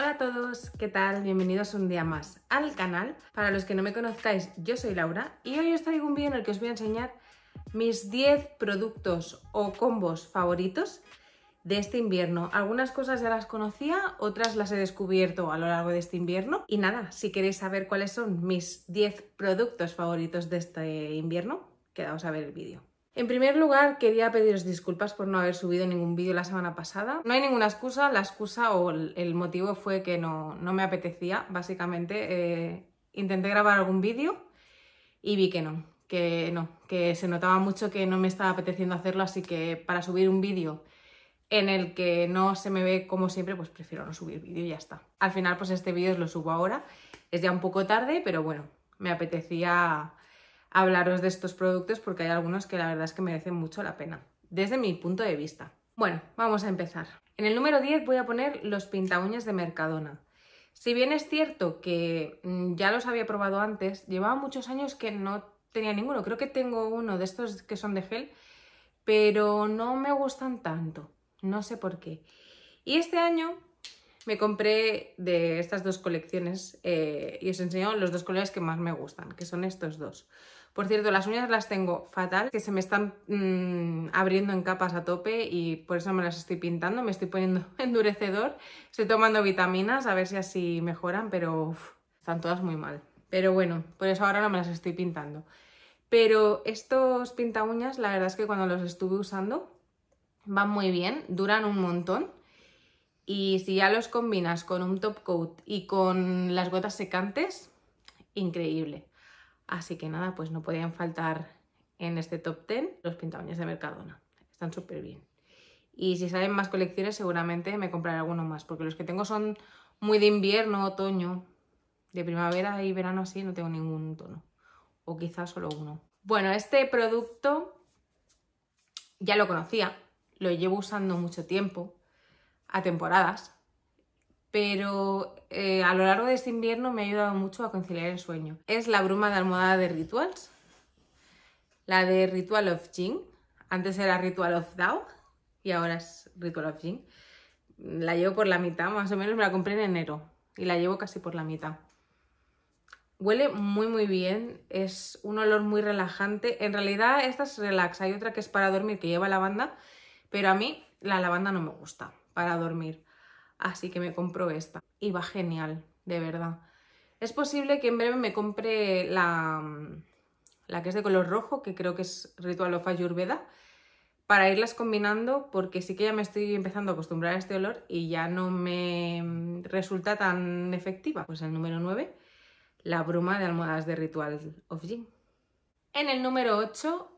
Hola a todos, ¿qué tal? Bienvenidos un día más al canal. Para los que no me conozcáis, yo soy Laura y hoy os traigo un vídeo en el que os voy a enseñar mis 10 productos o combos favoritos de este invierno. Algunas cosas ya las conocía, otras las he descubierto a lo largo de este invierno. Y nada, si queréis saber cuáles son mis 10 productos favoritos de este invierno, quedaos a ver el vídeo. En primer lugar, quería pediros disculpas por no haber subido ningún vídeo la semana pasada. No hay ninguna excusa, la excusa o el motivo fue que no, no me apetecía, básicamente. Eh, intenté grabar algún vídeo y vi que no, que no, que se notaba mucho que no me estaba apeteciendo hacerlo, así que para subir un vídeo en el que no se me ve como siempre, pues prefiero no subir vídeo y ya está. Al final, pues este vídeo lo subo ahora. Es ya un poco tarde, pero bueno, me apetecía hablaros de estos productos porque hay algunos que la verdad es que merecen mucho la pena, desde mi punto de vista. Bueno, vamos a empezar. En el número 10 voy a poner los pintaúñas de Mercadona. Si bien es cierto que mm, ya los había probado antes, llevaba muchos años que no tenía ninguno. Creo que tengo uno de estos que son de gel, pero no me gustan tanto. No sé por qué. Y este año me compré de estas dos colecciones eh, y os enseño los dos colores que más me gustan, que son estos dos. Por cierto, las uñas las tengo fatal, que se me están mm, abriendo en capas a tope y por eso me las estoy pintando, me estoy poniendo endurecedor, estoy tomando vitaminas a ver si así mejoran, pero están todas muy mal. Pero bueno, por eso ahora no me las estoy pintando. Pero estos pinta uñas, la verdad es que cuando los estuve usando, van muy bien, duran un montón. Y si ya los combinas con un top coat y con las gotas secantes, increíble. Así que nada, pues no podían faltar en este top 10 los pintabaños de Mercadona. Están súper bien. Y si salen más colecciones seguramente me compraré alguno más, porque los que tengo son muy de invierno, otoño, de primavera y verano así, no tengo ningún tono. O quizás solo uno. Bueno, este producto ya lo conocía, lo llevo usando mucho tiempo, a temporadas, pero eh, a lo largo de este invierno me ha ayudado mucho a conciliar el sueño. Es la bruma de almohada de Rituals, la de Ritual of Jing, antes era Ritual of Dao y ahora es Ritual of Jing. La llevo por la mitad, más o menos me la compré en enero y la llevo casi por la mitad. Huele muy muy bien, es un olor muy relajante. En realidad esta es relax, hay otra que es para dormir que lleva lavanda, pero a mí la lavanda no me gusta para dormir así que me compro esta. Y va genial, de verdad. Es posible que en breve me compre la, mm, la que es de color rojo, que creo que es Ritual of Ayurveda, para irlas combinando porque sí que ya me estoy empezando a acostumbrar a este olor y ya no me mm, resulta tan efectiva. Pues el número 9, la bruma de almohadas de Ritual of Gin. En el número 8,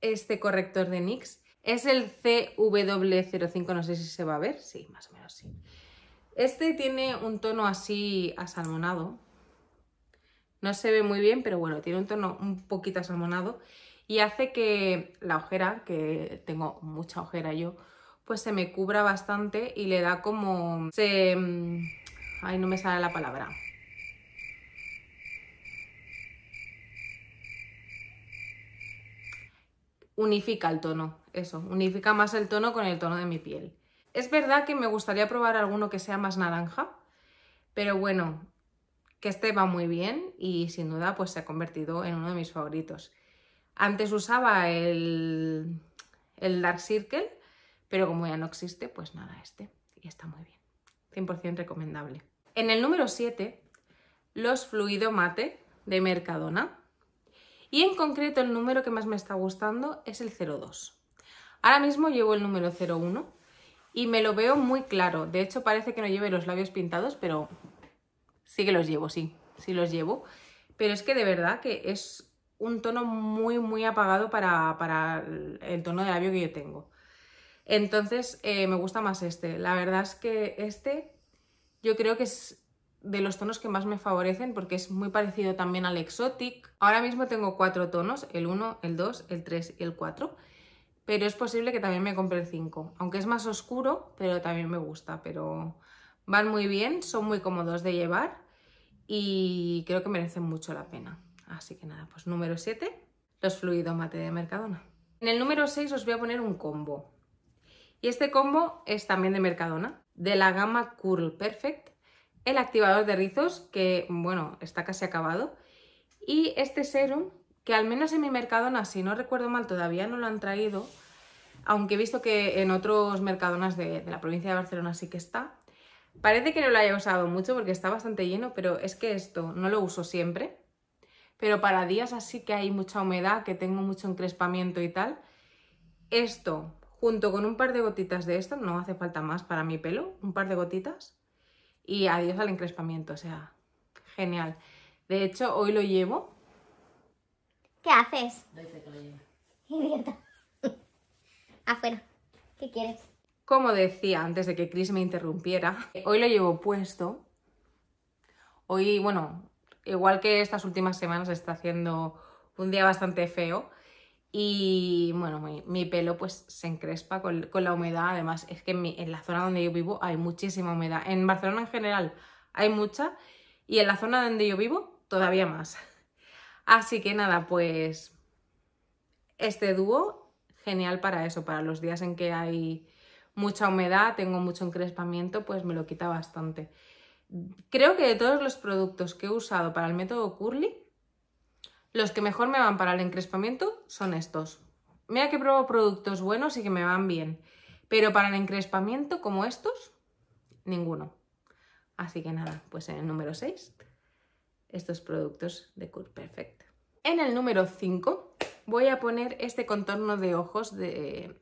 este corrector de NYX es el CW05, no sé si se va a ver, sí, más o menos sí. Este tiene un tono así asalmonado. No se ve muy bien, pero bueno, tiene un tono un poquito asalmonado y hace que la ojera, que tengo mucha ojera yo, pues se me cubra bastante y le da como... Se... Mm, ay, no me sale la palabra. Unifica el tono, eso, unifica más el tono con el tono de mi piel. Es verdad que me gustaría probar alguno que sea más naranja, pero bueno, que este va muy bien y sin duda pues se ha convertido en uno de mis favoritos. Antes usaba el, el Dark Circle, pero como ya no existe, pues nada, este. Y está muy bien. 100% recomendable. En el número 7, los Fluido Mate de Mercadona. Y en concreto el número que más me está gustando es el 02. Ahora mismo llevo el número 01 y me lo veo muy claro. De hecho, parece que no lleve los labios pintados, pero sí que los llevo, sí, sí los llevo. Pero es que de verdad que es un tono muy, muy apagado para, el tono de labio que yo tengo. Entonces, eh, me gusta más este. La verdad es que este yo creo que es de los tonos que más me favorecen porque es muy parecido también al Exotic. Ahora mismo tengo cuatro tonos, el 1, el 2, el 3 y el 4. Pero es posible que también me compre el 5, aunque es más oscuro, pero también me gusta. Pero van muy bien, son muy cómodos de llevar y creo que merecen mucho la pena. Así que nada, pues número 7, los fluidos mate de Mercadona. En el número 6 os voy a poner un combo. Y este combo es también de Mercadona, de la gama Curl Perfect, el activador de rizos, que bueno, está casi acabado, y este serum que al menos en mi Mercadona, si no recuerdo mal, todavía no lo han traído, aunque he visto que en otros Mercadonas de, de la provincia de Barcelona sí que está. Parece que no lo haya usado mucho porque está bastante lleno, pero es que esto no lo uso siempre. Pero para días así que hay mucha humedad, que tengo mucho encrespamiento y tal, esto junto con un par de gotitas de esto, no hace falta más para mi pelo, un par de gotitas y adiós al encrespamiento, o sea, genial. De hecho, hoy lo llevo ¿Qué haces? Dice que lo Idiota. Afuera. ¿Qué quieres? Como decía antes de que Chris me interrumpiera, hoy lo llevo puesto. Hoy, bueno, igual que estas últimas semanas está haciendo un día bastante feo. Y bueno, mi, pelo pues se encrespa con, la humedad. Además, es que en la zona donde yo vivo hay muchísima humedad. En Barcelona en general hay mucha y en la zona donde yo vivo todavía más. Así que nada, pues este dúo, genial para eso, para los días en que hay mucha humedad, tengo mucho encrespamiento, pues me lo quita bastante. Creo que de todos los productos que he usado para el método Curly, los que mejor me van para el encrespamiento son estos. Mira que pruebo productos buenos y que me van bien, pero para el encrespamiento como estos, ninguno. Así que nada, pues en el número 6 estos productos de Cool Perfect. En el número 5 voy a poner este contorno de ojos de,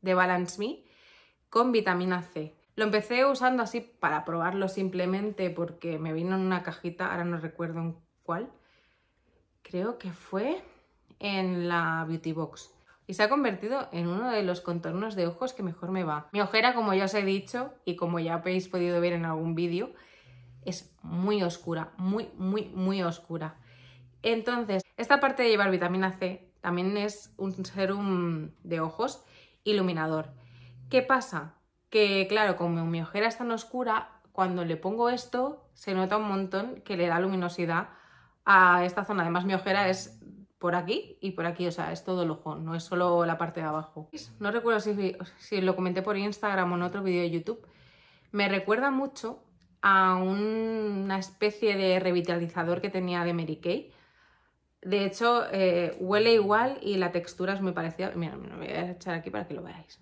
de Balance Me con vitamina C. Lo empecé usando así para probarlo simplemente porque me vino en una cajita, ahora no recuerdo en cuál. Creo que fue en la Beauty Box. Y se ha convertido en uno de los contornos de ojos que mejor me va. Mi ojera, como ya os he dicho y como ya habéis podido ver en algún vídeo, es muy oscura, muy, muy, muy oscura. Entonces, esta parte de llevar vitamina C también es un serum de ojos iluminador. ¿Qué pasa? Que claro, como mi ojera es tan oscura, cuando le pongo esto se nota un montón que le da luminosidad a esta zona. Además, mi ojera es por aquí y por aquí, o sea, es todo el ojo, no es solo la parte de abajo. No recuerdo si, si lo comenté por Instagram o en otro vídeo de YouTube. Me recuerda mucho a una especie de revitalizador que tenía de Mary Kay. De hecho, eh, huele igual y la textura es muy parecida. Mira, me lo voy a echar aquí para que lo veáis.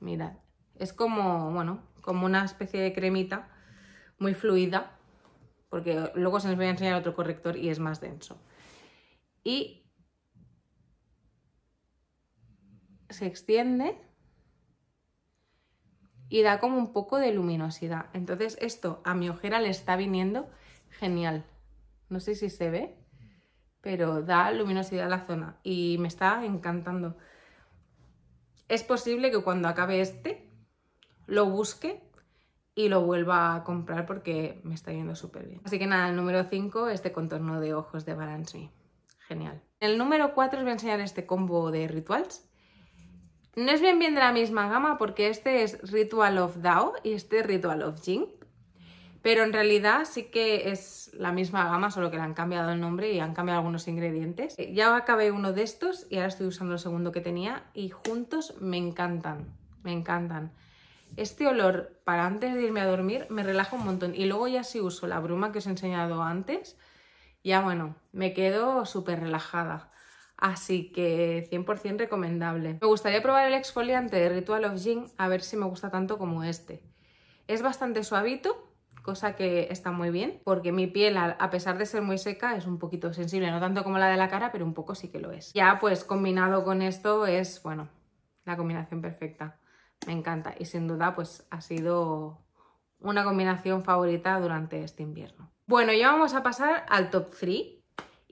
Mirad, es como, bueno, como una especie de cremita muy fluida, porque luego se les voy a enseñar otro corrector y es más denso. Y se extiende y da como un poco de luminosidad. Entonces esto a mi ojera le está viniendo genial. No sé si se ve, pero da luminosidad a la zona y me está encantando. Es posible que cuando acabe este lo busque y lo vuelva a comprar porque me está yendo súper bien. Así que nada, el número 5 este contorno de ojos de Balance Genial. El número 4 os voy a enseñar este combo de rituals no es bien bien de la misma gama porque este es Ritual of Dao y este es Ritual of Jing. Pero en realidad sí que es la misma gama, solo que le han cambiado el nombre y han cambiado algunos ingredientes. Eh, ya acabé uno de estos y ahora estoy usando el segundo que tenía y juntos me encantan, me encantan. Este olor, para antes de irme a dormir, me relaja un montón. Y luego ya sí uso la bruma que os he enseñado antes, ya bueno, me quedo súper relajada. Así que 100% recomendable. Me gustaría probar el exfoliante de Ritual of Gin a ver si me gusta tanto como este. Es bastante suavito, cosa que está muy bien, porque mi piel, a pesar de ser muy seca, es un poquito sensible, no tanto como la de la cara, pero un poco sí que lo es. Ya pues combinado con esto es, bueno, la combinación perfecta. Me encanta y sin duda pues ha sido una combinación favorita durante este invierno. Bueno, ya vamos a pasar al top 3,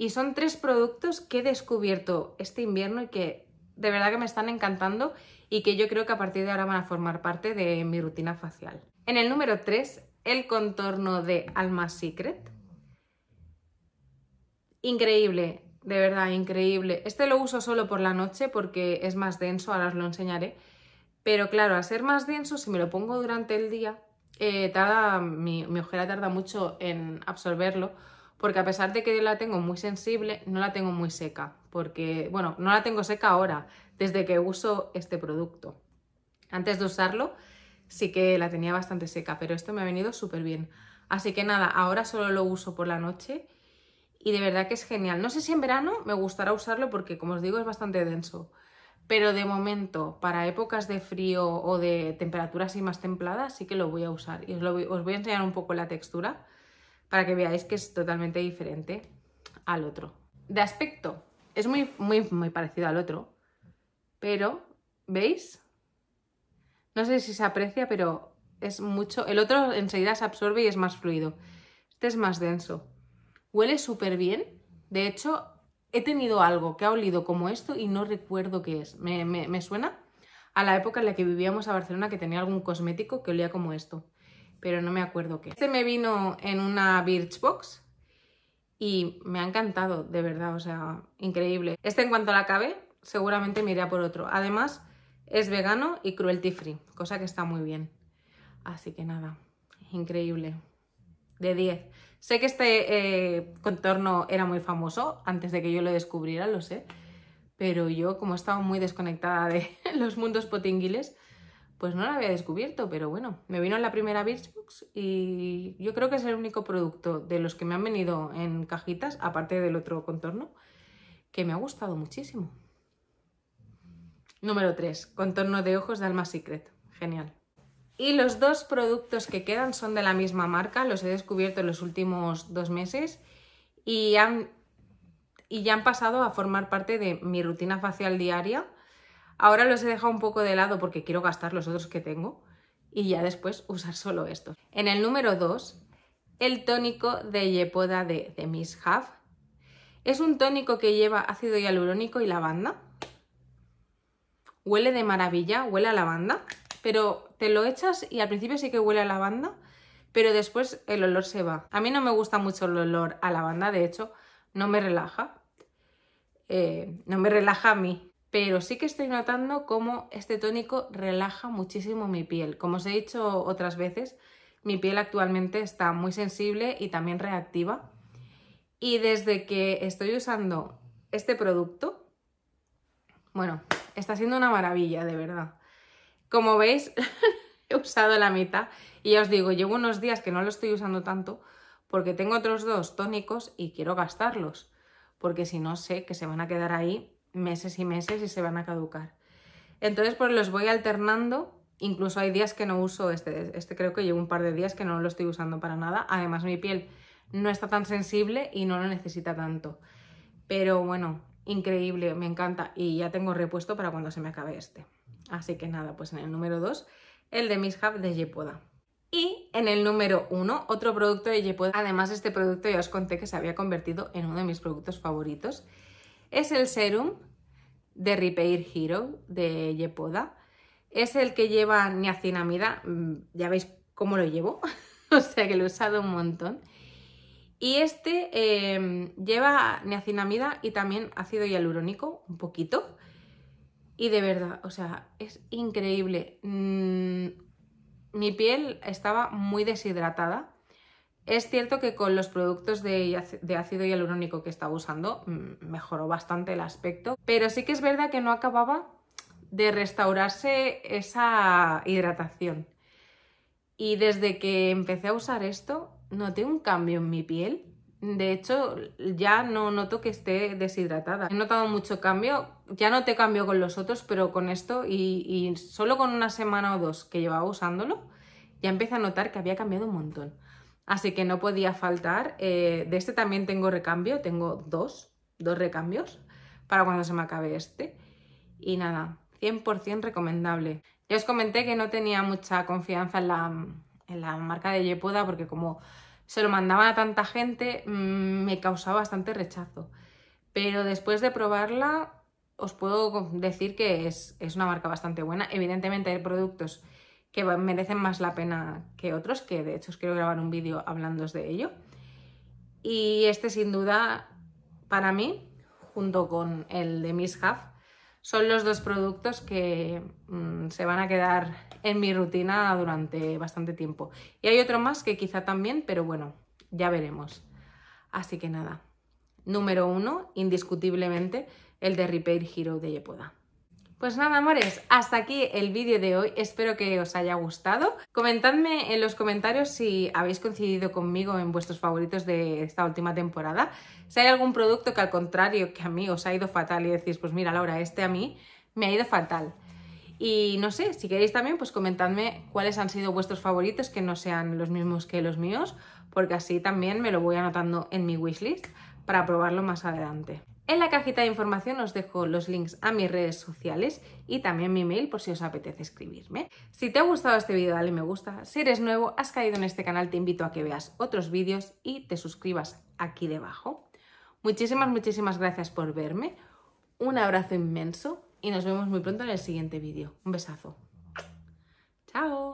y son tres productos que he descubierto este invierno y que de verdad que me están encantando y que yo creo que a partir de ahora van a formar parte de mi rutina facial. En el número 3, el contorno de Alma Secret. Increíble, de verdad, increíble. Este lo uso solo por la noche porque es más denso, ahora os lo enseñaré. Pero claro, al ser más denso, si me lo pongo durante el día, eh, mi, mi ojera tarda mucho en absorberlo porque a pesar de que la tengo muy sensible, no la tengo muy seca, porque, bueno, no la tengo seca ahora, desde que uso este producto. Antes de usarlo sí que la tenía bastante seca, pero esto me ha venido súper bien. Así que nada, ahora solo lo uso por la noche y de verdad que es genial. No sé si en verano me gustará usarlo porque, como os digo, es bastante denso. Pero de momento, para épocas de frío o de temperaturas más templadas, sí que lo voy a usar. Y os voy a enseñar un poco la textura para que veáis que es totalmente diferente al otro. De aspecto, es muy, muy, muy parecido al otro, pero, ¿veis? No sé si se aprecia, pero es mucho... El otro enseguida se absorbe y es más fluido. Este es más denso. Huele súper bien. De hecho, he tenido algo que ha olido como esto y no recuerdo qué es. Me, me, me suena a la época en la que vivíamos a Barcelona que tenía algún cosmético que olía como esto pero no me acuerdo qué. Este me vino en una Birchbox y me ha encantado, de verdad, o sea, increíble. Este en cuanto la acabe, seguramente me por otro. Además, es vegano y cruelty free, cosa que está muy bien. Así que nada, increíble. De 10. Sé que este eh, contorno era muy famoso antes de que yo lo descubriera, lo sé. Pero yo, como estaba muy desconectada de los mundos potinguiles, pues no la había descubierto, pero bueno, me vino en la primera Birchbox y yo creo que es el único producto de los que me han venido en cajitas, aparte del otro contorno, que me ha gustado muchísimo. Número 3, contorno de ojos de Alma Secret. Genial. Y los dos productos que quedan son de la misma marca, los he descubierto en los últimos dos meses y, y ya han pasado a formar parte de mi rutina facial diaria Ahora los he dejado un poco de lado porque quiero gastar los otros que tengo y ya después usar solo estos. En el número 2, el tónico de Yepoda de, Miss Half. Es un tónico que lleva ácido hialurónico y lavanda. Huele de maravilla, huele a lavanda, pero te lo echas y al principio sí que huele a lavanda, pero después el olor se va. A mí no me gusta mucho el olor a lavanda, de hecho, no me relaja. Eh, no me relaja a mí, pero sí que estoy notando cómo este tónico relaja muchísimo mi piel. Como os he dicho otras veces, mi piel actualmente está muy sensible y también reactiva. Y desde que estoy usando este producto, bueno, está siendo una maravilla, de verdad. Como veis, he usado la mitad y ya os digo, llevo unos días que no lo estoy usando tanto porque tengo otros dos tónicos y quiero gastarlos, porque si no sé que se van a quedar ahí meses y meses y se van a caducar. Entonces pues los voy alternando, incluso hay días que no uso este, este creo que llevo un par de días que no lo estoy usando para nada, además mi piel no está tan sensible y no lo necesita tanto. Pero bueno, increíble, me encanta y ya tengo repuesto para cuando se me acabe este. Así que nada, pues en el número 2, el de Hub de Yepoda. Y en el número 1, otro producto de Yepoda. Además, este producto ya os conté que se había convertido en uno de mis productos favoritos. Es el serum de Repair Hero de Yepoda. Es el que lleva niacinamida. Mm, ya veis cómo lo llevo. o sea que lo he usado un montón. Y este em, lleva niacinamida y también ácido hialurónico, un poquito. Y de verdad, o sea, es increíble. Mm, mi piel estaba muy deshidratada es cierto que con los productos de, ácido hialurónico que estaba usando mm, mejoró bastante el aspecto, pero sí que es verdad que no acababa de restaurarse esa hidratación. Y desde que empecé a usar esto, noté un cambio en mi piel. De hecho, ya no noto que esté deshidratada. He notado mucho cambio. Ya no te cambio con los otros, pero con esto y, y solo con una semana o dos que llevaba usándolo, ya empecé a notar que había cambiado un montón así que no podía faltar. Eh, de este también tengo recambio, tengo dos, dos recambios para cuando se me acabe este. Y nada, 100% recomendable. Ya os comenté que no tenía mucha confianza en la, en la marca de Yepoda porque como se lo mandaban a tanta gente mm, me causaba bastante rechazo. Pero después de probarla os puedo decir que es, es una marca bastante buena. Evidentemente hay productos que merecen más la pena que otros, que de hecho os quiero grabar un vídeo hablando de ello. Y este sin duda, para mí, junto con el de Miss Half son los dos productos que mm, se van a quedar en mi rutina durante bastante tiempo. Y hay otro más que quizá también, pero bueno, ya veremos. Así que nada, número uno, indiscutiblemente, el de Repair Hero de Yepoda. Pues nada, amores, hasta aquí el vídeo de hoy. Espero que os haya gustado. Comentadme en los comentarios si habéis coincidido conmigo en vuestros favoritos de esta última temporada. Si hay algún producto que al contrario que a mí os ha ido fatal y decís, pues mira, Laura, este a mí me ha ido fatal. Y no sé, si queréis también, pues comentadme cuáles han sido vuestros favoritos que no sean los mismos que los míos, porque así también me lo voy anotando en mi wishlist para probarlo más adelante. En la cajita de información os dejo los links a mis redes sociales y también mi mail por si os apetece escribirme. Si te ha gustado este vídeo dale me gusta, si eres nuevo, has caído en este canal, te invito a que veas otros vídeos y te suscribas aquí debajo. Muchísimas, muchísimas gracias por verme, un abrazo inmenso y nos vemos muy pronto en el siguiente vídeo. Un besazo. ¡Chao!